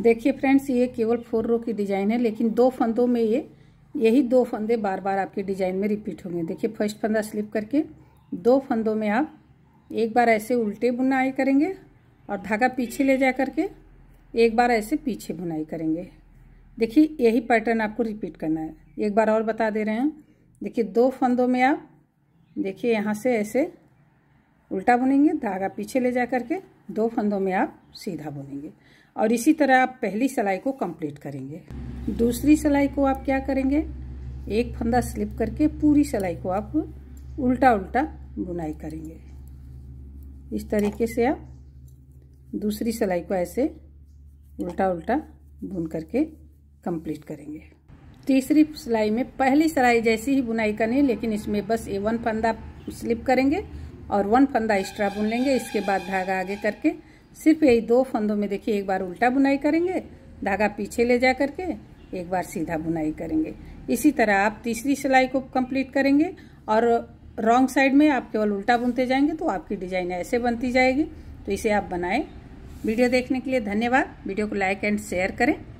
देखिए फ्रेंड्स ये केवल फोर रो की डिजाइन है लेकिन दो फंदों में ये यही दो फंदे बार बार आपके डिजाइन में रिपीट होंगे देखिए फर्स्ट फंदा स्लिप करके दो फंदों में आप एक बार ऐसे उल्टे बुनाई करेंगे और धागा पीछे ले जा करके एक बार ऐसे पीछे बुनाई करेंगे देखिए यही पैटर्न आपको रिपीट करना है एक बार और बता दे रहे हैं देखिए दो फंदों में आप देखिए यहाँ से ऐसे उल्टा बुनेंगे धागा पीछे ले जा करके दो फंदों में आप सीधा बुनेंगे और इसी तरह आप पहली सिलाई को कंप्लीट करेंगे दूसरी सिलाई को आप क्या करेंगे एक फंदा स्लिप करके पूरी सिलाई को आप उल्टा उल्टा बुनाई करेंगे इस तरीके से आप दूसरी सिलाई को ऐसे उल्टा उल्टा बुन करके कंप्लीट करेंगे तीसरी सिलाई में पहली सिलाई जैसी ही बुनाई करनी है लेकिन इसमें बस ए वन फंदा स्लिप करेंगे और वन फंदा एक्स्ट्रा बुन लेंगे इसके बाद धागा आगे करके सिर्फ यही दो फंदों में देखिए एक बार उल्टा बुनाई करेंगे धागा पीछे ले जा करके एक बार सीधा बुनाई करेंगे इसी तरह आप तीसरी सिलाई को कंप्लीट करेंगे और रॉन्ग साइड में आप केवल उल्टा बुनते जाएंगे तो आपकी डिजाइन ऐसे बनती जाएगी तो इसे आप बनाएं वीडियो देखने के लिए धन्यवाद वीडियो को लाइक एंड शेयर करें